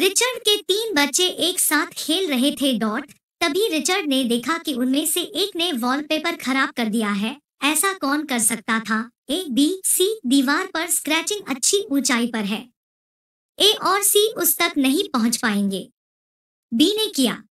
Richard के तीन बच्चे एक साथ खेल रहे थे डॉट तभी रिचर्ड ने देखा कि उनमें से एक ने वॉलपेपर खराब कर दिया है ऐसा कौन कर सकता था ए बी सी दीवार पर स्क्रैचिंग अच्छी ऊंचाई पर है ए और सी उस तक नहीं पहुंच पाएंगे बी ने किया